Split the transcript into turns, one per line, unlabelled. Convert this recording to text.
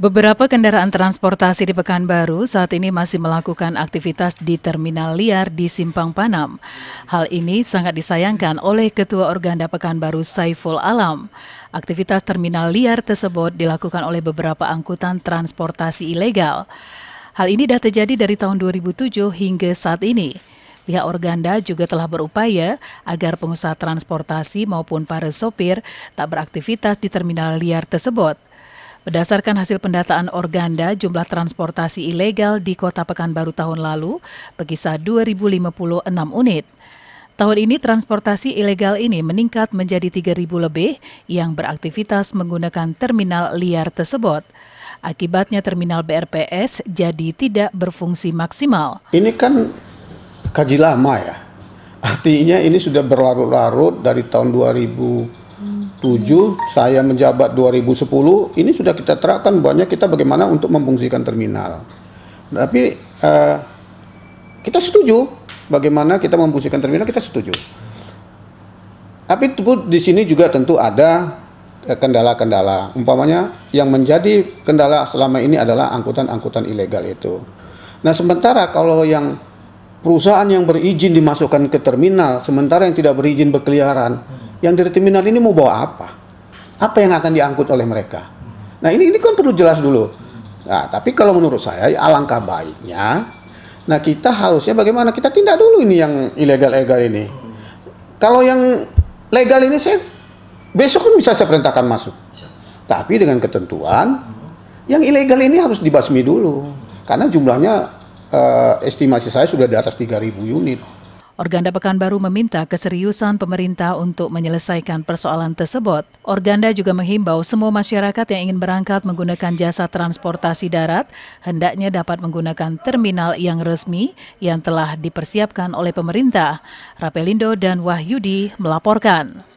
Beberapa kendaraan transportasi di Pekanbaru saat ini masih melakukan aktivitas di terminal liar di Simpang Panam. Hal ini sangat disayangkan oleh Ketua Organda Pekanbaru Saiful Alam. Aktivitas terminal liar tersebut dilakukan oleh beberapa angkutan transportasi ilegal. Hal ini dah terjadi dari tahun 2007 hingga saat ini. Pihak Organda juga telah berupaya agar pengusaha transportasi maupun para sopir tak beraktivitas di terminal liar tersebut. Berdasarkan hasil pendataan Organda, jumlah transportasi ilegal di Kota Pekanbaru tahun lalu berkisar 2.056 unit. Tahun ini transportasi ilegal ini meningkat menjadi 3.000 lebih yang beraktivitas menggunakan terminal liar tersebut. Akibatnya terminal BRPS jadi tidak berfungsi maksimal.
Ini kan kaji lama ya. Artinya ini sudah berlarut-larut dari tahun 2000 2007 saya menjabat 2010 ini sudah kita terapkan banyak kita bagaimana untuk memfungsikan terminal. Tapi uh, kita setuju bagaimana kita memfungsikan terminal kita setuju. Tapi di sini juga tentu ada eh, kendala-kendala. Umpamanya yang menjadi kendala selama ini adalah angkutan-angkutan ilegal itu. Nah, sementara kalau yang perusahaan yang berizin dimasukkan ke terminal, sementara yang tidak berizin berkeliaran, yang dari terminal ini mau bawa apa? Apa yang akan diangkut oleh mereka? Nah ini ini kan perlu jelas dulu. Nah, tapi kalau menurut saya alangkah baiknya, nah kita harusnya bagaimana kita tindak dulu ini yang ilegal-legal ini. Kalau yang legal ini saya besok kan bisa saya perintahkan masuk. Tapi dengan ketentuan yang ilegal ini harus dibasmi dulu karena jumlahnya eh, estimasi saya sudah di atas 3.000 unit.
Organda Pekanbaru meminta keseriusan pemerintah untuk menyelesaikan persoalan tersebut. Organda juga menghimbau semua masyarakat yang ingin berangkat menggunakan jasa transportasi darat hendaknya dapat menggunakan terminal yang resmi yang telah dipersiapkan oleh pemerintah. Rapelindo dan Wahyudi melaporkan.